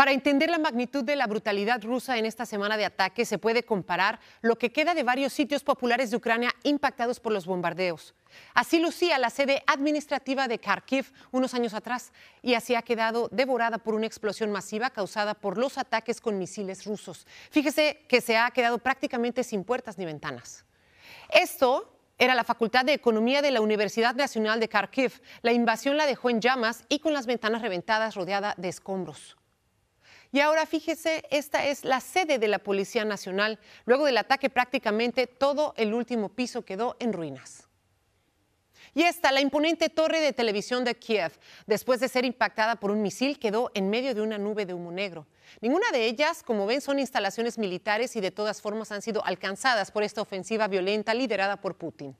Para entender la magnitud de la brutalidad rusa en esta semana de ataques, se puede comparar lo que queda de varios sitios populares de Ucrania impactados por los bombardeos. Así lucía la sede administrativa de Kharkiv unos años atrás y así ha quedado devorada por una explosión masiva causada por los ataques con misiles rusos. Fíjese que se ha quedado prácticamente sin puertas ni ventanas. Esto era la Facultad de Economía de la Universidad Nacional de Kharkiv. La invasión la dejó en llamas y con las ventanas reventadas rodeada de escombros. Y ahora fíjese, esta es la sede de la Policía Nacional. Luego del ataque prácticamente todo el último piso quedó en ruinas. Y esta, la imponente torre de televisión de Kiev, después de ser impactada por un misil, quedó en medio de una nube de humo negro. Ninguna de ellas, como ven, son instalaciones militares y de todas formas han sido alcanzadas por esta ofensiva violenta liderada por Putin.